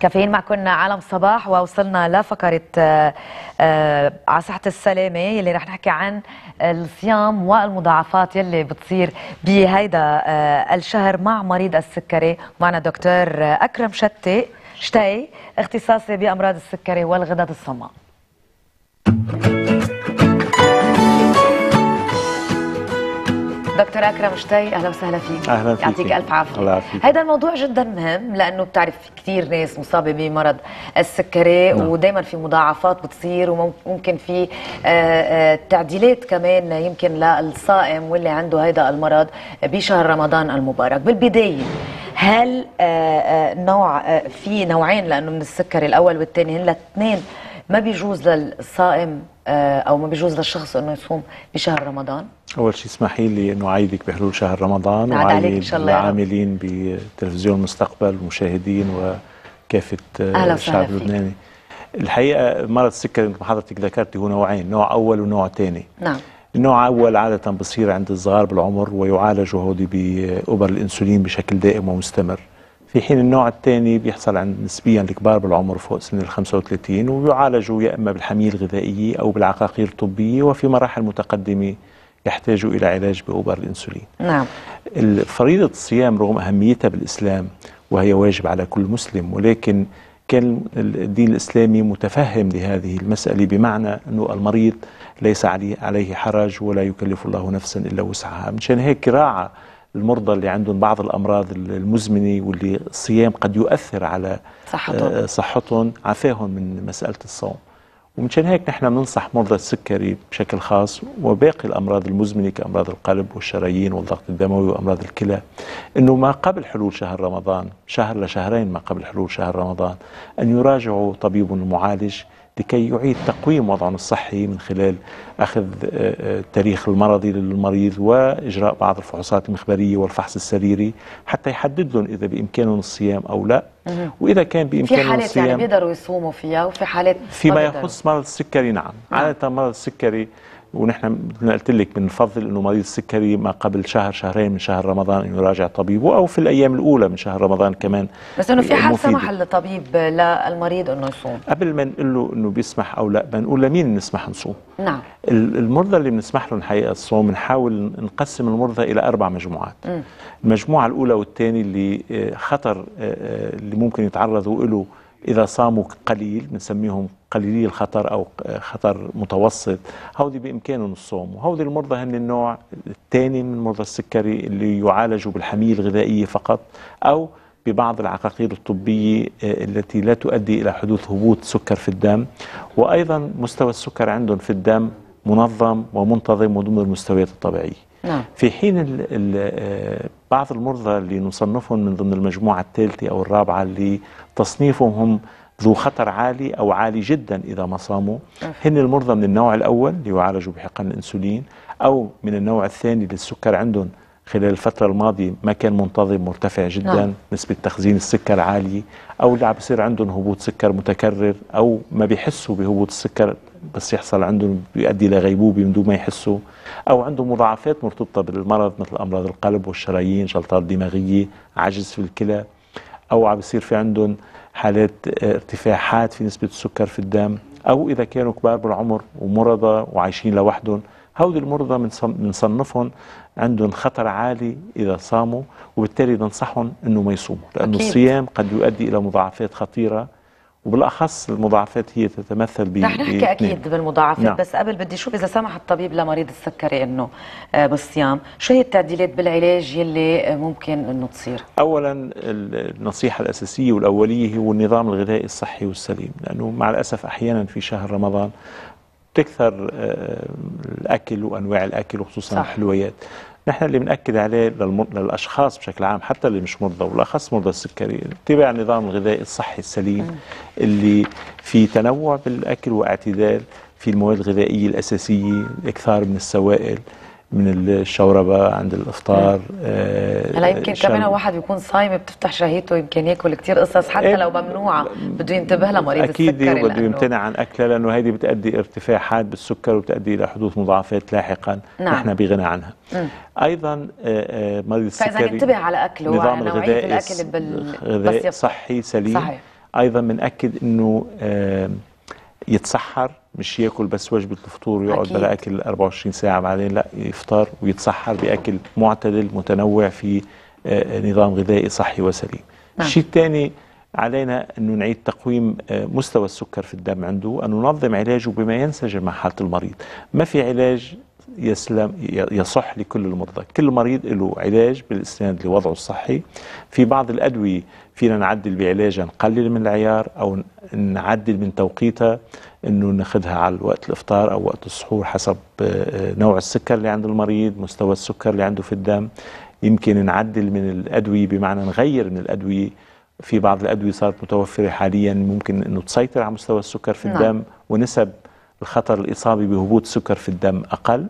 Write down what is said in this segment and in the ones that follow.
كافيين معكم عالم صباح ووصلنا لفقرة آه، آه، على صحة السلامة يلي رح نحكي عن الصيام والمضاعفات يلي بتصير بهيدا آه، الشهر مع مريض السكري معنا دكتور أكرم شتي شتي اختصاصي بأمراض السكري والغدد الصماء دكتور اكرم شتي اهلا وسهلا فيك اهلا فيك يعطيك الف عافيه الله يعافيك هذا الموضوع جدا مهم لانه بتعرف كثير ناس مصابه بمرض السكري نعم. ودائما في مضاعفات بتصير وممكن في آه، آه، تعديلات كمان يمكن للصائم واللي عنده هذا المرض بشهر رمضان المبارك بالبدايه هل آه، نوع في نوعين لانه من السكري الاول والثاني هن الاثنين ما بيجوز للصائم آه، او ما بيجوز للشخص انه يصوم بشهر رمضان اول شيء اسمحي لي انه اعيدك بحلول شهر رمضان وعيد العاملين بتلفزيون المستقبل والمشاهدين وكافه آه، الشعب اللبناني الحقيقه مرض السكر مثل ما حضرتك ذكرتي هو نوعين نوع اول ونوع ثاني نعم النوع الاول عاده بصير عند الصغار بالعمر ويعالج وهودي باوبر الانسولين بشكل دائم ومستمر في حين النوع الثاني بيحصل عند نسبيا الكبار بالعمر فوق سن ال 35 ويعالجوا يا اما بالحميه الغذائيه او بالعقاقير الطبيه وفي مراحل متقدمه يحتاجوا الى علاج باوبر الانسولين. نعم. فريضه الصيام رغم اهميتها بالاسلام وهي واجب على كل مسلم ولكن كان الدين الاسلامي متفهم لهذه المساله بمعنى انه المريض ليس عليه عليه حرج ولا يكلف الله نفسا الا وسعها، مشان هيك راعى المرضى اللي عندهم بعض الامراض المزمنه واللي الصيام قد يؤثر على صحتهم آه، صحتهم عافاهم من مساله الصوم ومشان هيك نحن بننصح مرضى السكري بشكل خاص وباقي الامراض المزمنه كامراض القلب والشرايين والضغط الدموي وامراض الكلى انه ما قبل حلول شهر رمضان شهر لشهرين ما قبل حلول شهر رمضان ان يراجعوا طبيب المعالج لكي يعيد تقويم وضعهم الصحي من خلال أخذ التاريخ آه، آه، المرضي للمريض وإجراء بعض الفحوصات المخبرية والفحص السريري حتى يحدد لهم إذا بإمكانهم الصيام أو لا وإذا كان بإمكانهم الصيام في حالات يعني بيقدروا يصوموا فيها وفي حالات فيما يخص مرض السكري نعم, نعم. عادة مرض السكري ونحن مثل ما قلت لك بنفضل انه مريض السكري ما قبل شهر شهرين من شهر رمضان انه يراجع طبيبه او في الايام الاولى من شهر رمضان كمان بس انه في حال سمح الطبيب للمريض انه يصوم قبل ما نقول له انه بيسمح او لا بنقول لمين بنسمح نصوم نعم المرضى اللي بنسمح لهم حقيقه الصوم بنحاول نقسم المرضى الى اربع مجموعات م. المجموعه الاولى والثانيه اللي آه، خطر آه، آه، اللي ممكن يتعرضوا له إذا صاموا قليل بنسميهم قليلي الخطر أو خطر متوسط هودي بإمكانهم الصوم وهودي المرضى هن النوع الثاني من مرضى السكري اللي يعالجوا بالحمية الغذائية فقط أو ببعض العقاقير الطبية آه، التي لا تؤدي إلى حدوث هبوط سكر في الدم وأيضا مستوى السكر عندهم في الدم منظم ومنتظم وضمن المستويات الطبيعية نعم. في حين ال ال آه، بعض المرضى اللي نصنفهم من ضمن المجموعة الثالثة أو الرابعة اللي تصنيفهم ذو خطر عالي أو عالي جدا إذا ما صاموا هن المرضى من النوع الأول اللي يعالجوا بحقن الأنسولين أو من النوع الثاني للسكر عندهم خلال الفترة الماضية ما كان منتظم مرتفع جدا نعم. نسبة تخزين السكر عالية أو اللي عم بصير عندهم هبوط سكر متكرر أو ما بيحسوا بهبوط السكر بس يحصل عندهم بيؤدي لغيبوبة من دون ما يحسوا أو عندهم مضاعفات مرتبطة بالمرض مثل أمراض القلب والشرايين جلطات دماغية عجز في الكلى أو عم بصير في عندهم حالات آه، ارتفاعات في نسبة السكر في الدم أو إذا كانوا كبار بالعمر ومرضى وعايشين لوحدهم هؤلاء المرضى بنصنفهم عندهم خطر عالي إذا صاموا وبالتالي بننصحهم أنه ما يصوموا لأنه أكيد. الصيام قد يؤدي إلى مضاعفات خطيرة وبالاخص المضاعفات هي تتمثل ب رح نحكي اكيد بالمضاعفات نعم. بس قبل بدي اشوف اذا سمح الطبيب لمريض السكري انه آه، بالصيام شو هي التعديلات بالعلاج يلي آه، ممكن انه تصير اولا النصيحه الاساسيه والاوليه هو النظام الغذائي الصحي والسليم لانه مع الاسف احيانا في شهر رمضان تكثر آه، الاكل وانواع الاكل وخصوصا صح. الحلويات نحن اللي بنأكد عليه للمر... للأشخاص بشكل عام حتى اللي مش مرضى والأخص مرضى السكري اتباع النظام الغذائي الصحي السليم م. اللي في تنوع بالأكل واعتدال في المواد الغذائية الأساسية الإكثار من السوائل من الشوربه عند الافطار هلا آه يمكن كمان واحد بيكون صايم بتفتح شهيته يمكن ياكل كثير قصص حتى إيه لو ممنوعه بده ينتبه لها مريض اكيد بده يمتنع عن اكلها لانه هيدي بتؤدي حاد بالسكر وبتؤدي الى حدوث مضاعفات لاحقا نعم. نحن بغنى عنها مم. ايضا آه, آه، مريض السكري فاذا ينتبه على اكله نظام وعلى نوعيه الاكل بال... غذائي صحي سليم صحيح. ايضا بناكد انه آه يتسحر مش ياكل بس وجبه الفطور ويقعد بلا اكل 24 ساعه بعدين لا يفطر ويتسحر باكل معتدل متنوع في آه، نظام غذائي صحي وسليم. نعم. الشيء الثاني علينا أن نعيد تقويم آه، مستوى السكر في الدم عنده أن ننظم علاجه بما ينسجم مع حالة المريض ما في علاج يسلم يصح لكل المرضى كل مريض له علاج بالاستناد لوضعه الصحي في بعض الأدوية فينا نعدل بعلاجها نقلل من العيار أو نعدل من توقيتها أنه ناخذها على وقت الإفطار أو وقت السحور حسب آه، نوع السكر اللي عند المريض مستوى السكر اللي عنده في الدم يمكن نعدل من الأدوية بمعنى نغير من الأدوية في بعض الأدوية صارت متوفرة حاليا ممكن أنه تسيطر على مستوى السكر في نعم. الدم ونسب الخطر الإصابي بهبوط سكر في الدم أقل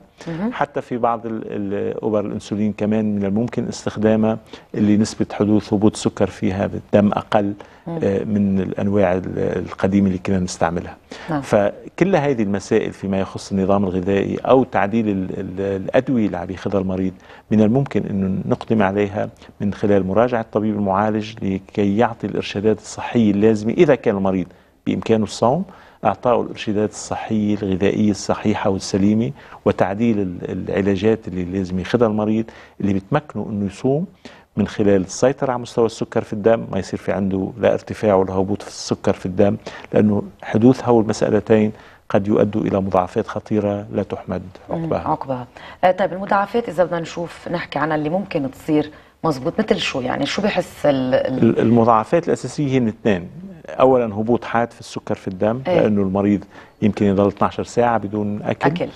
حتى في بعض الأوبر الأنسولين كمان من الممكن استخدامه اللي نسبة حدوث هبوط سكر فيها بالدم أقل آه، من الأنواع القديمة اللي كنا نستعملها نعم. فكل هذه المسائل فيما يخص النظام الغذائي أو تعديل الأدوية اللي عم ياخذها المريض من الممكن أنه نقدم عليها من خلال مراجعة الطبيب المعالج لكي يعطي الإرشادات الصحية اللازمة إذا كان المريض بإمكانه الصوم أعطائه الإرشادات الصحية الغذائية الصحيحة والسليمة وتعديل العلاجات اللي لازم ياخذها المريض اللي بتمكنه أنه يصوم من خلال السيطرة على مستوى السكر في الدم ما يصير في عنده لا ارتفاع ولا هبوط في السكر في الدم لأنه حدوث هول المسألتين قد يؤدوا إلى مضاعفات خطيرة لا تحمد عقباها عقبها آه، طيب المضاعفات إذا بدنا نشوف نحكي عنها اللي ممكن تصير مضبوط مثل شو يعني شو بحس ال... المضاعفات الأساسية هي اثنين اولا هبوط حاد في السكر في الدم أيه. لانه المريض يمكن يضل 12 ساعه بدون اكل, أكل.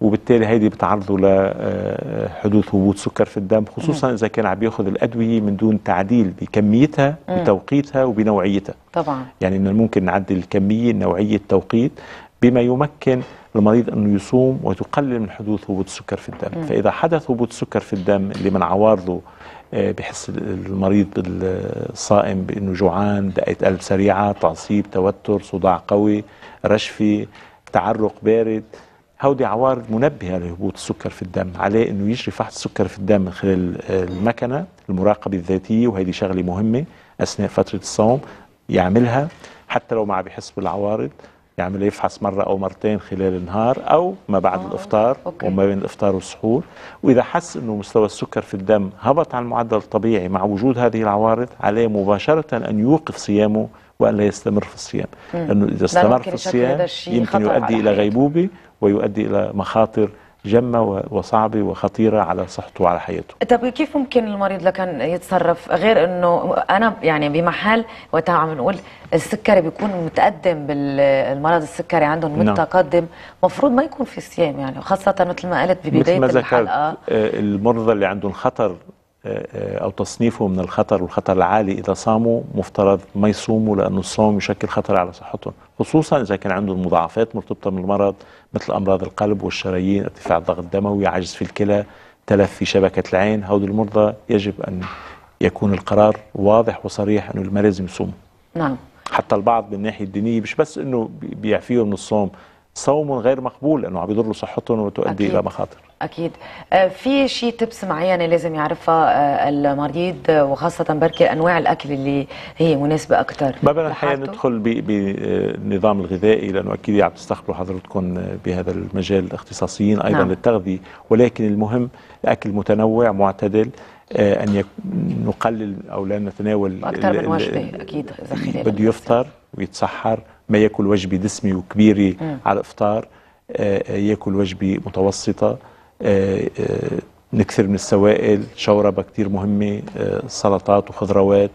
وبالتالي هيدي بتعرضه لحدوث آه، هبوط سكر في الدم خصوصا مم. اذا كان عم ياخذ الادويه من دون تعديل بكميتها مم. بتوقيتها وبنوعيتها طبعا يعني انه ممكن نعدل الكميه النوعيه التوقيت بما يمكن المريض انه يصوم وتقلل من حدوث هبوط السكر في الدم مم. فاذا حدث هبوط سكر في الدم اللي من عوارضه آه، بحس المريض الصائم بانه جوعان دقه قلب سريعه تعصيب توتر صداع قوي رشفه تعرق بارد هودي عوارض منبهه لهبوط السكر في الدم عليه انه يجري فحص السكر في الدم من خلال المكنه المراقبه الذاتيه وهذه شغله مهمه اثناء فتره الصوم يعملها حتى لو ما عم بيحس بالعوارض يعمل يفحص مرة أو مرتين خلال النهار أو ما بعد آه. الإفطار أوكي. وما بين الإفطار والسحور وإذا حس أنه مستوى السكر في الدم هبط عن المعدل الطبيعي مع وجود هذه العوارض عليه مباشرة أن يوقف صيامه وأن لا يستمر في الصيام مم. لأنه إذا استمر في الصيام يمكن يؤدي إلى غيبوبة ويؤدي إلى مخاطر جمة وصعبة وخطيرة على صحته وعلى حياته طب كيف ممكن المريض لكان يتصرف غير انه انا يعني بمحل وقتها عم نقول السكري بيكون متقدم بالمرض السكري عندهم نعم. متقدم مفروض ما يكون في صيام يعني خاصة مثل ما قلت ببداية مثل ما ذكرت الحلقة آه، المرضى اللي عندهم خطر أو تصنيفه من الخطر والخطر العالي إذا صاموا مفترض ما يصوموا لأن الصوم يشكل خطر على صحتهم خصوصا إذا كان عندهم مضاعفات مرتبطة من المرض مثل أمراض القلب والشرايين ارتفاع الضغط الدموي عجز في الكلى تلف في شبكة العين هؤلاء المرضى يجب أن يكون القرار واضح وصريح أنه المريض يصوم نعم حتى البعض من الناحية الدينية مش بس أنه بيعفيه من الصوم صوم غير مقبول لانه عم يضر صحتهم وتؤدي الى مخاطر اكيد آه، في شيء تبس معينه لازم يعرفها آه، المريض آه، وخاصه بركي انواع الاكل اللي هي مناسبه اكثر ما بدنا الحقيقه ندخل بالنظام الغذائي لانه اكيد عم تستقبلوا حضرتكم بهذا المجال اختصاصيين ايضا نعم. للتغذيه ولكن المهم الاكل متنوع معتدل ان نقلل او لا نتناول اكثر من وجبه اكيد اذا خلال بده يفطر ويتسحر ما ياكل وجبه دسمه وكبيره مم. على الافطار آه، آه، ياكل وجبه متوسطه آه، نكثر من السوائل شوربه كثير مهمه سلطات وخضروات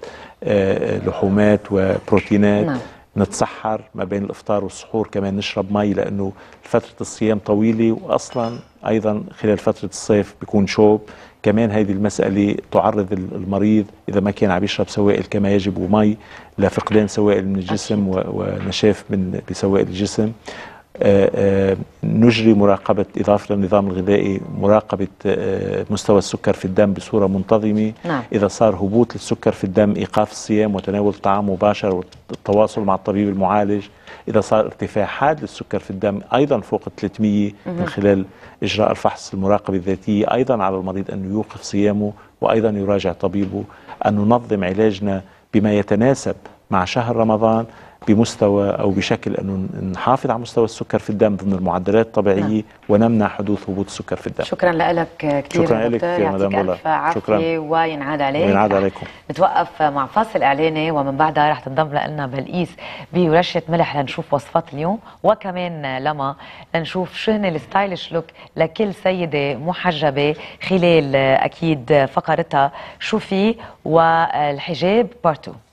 لحومات وبروتينات مم. نعم. نتسحر ما بين الافطار والسحور كمان نشرب مي لانه فتره الصيام طويله واصلا ايضا خلال فتره الصيف بيكون شوب كمان هذه المساله تعرض المريض اذا ما كان عم يشرب سوائل كما يجب ومي لفقدان سوائل من الجسم ونشاف من بسوائل الجسم آه، آه، نجري مراقبة إضافة للنظام الغذائي مراقبة آه، مستوى السكر في الدم بصورة منتظمة نعم. إذا صار هبوط للسكر في الدم إيقاف الصيام وتناول الطعام مباشر والتواصل مع الطبيب المعالج إذا صار ارتفاع حاد للسكر في الدم أيضا فوق 300 من خلال إجراء الفحص المراقبة الذاتية أيضا على المريض أن يوقف صيامه وأيضا يراجع طبيبه أن ننظم علاجنا بما يتناسب مع شهر رمضان بمستوى أو بشكل أنه نحافظ على مستوى السكر في الدم ضمن المعدلات الطبيعية نعم. ونمنع حدوث هبوط السكر في الدم شكرا لك كثير شكرا لك يعطيك ألف شكرا وينعاد عليك وينعاد عليكم نتوقف مع فاصل إعلاني ومن بعدها رح تنضم لنا بلقيس برشة ملح لنشوف وصفات اليوم وكمان لما لنشوف شهن الستايلش لوك لكل سيدة محجبة خلال أكيد فقرتها شو في والحجاب بارتو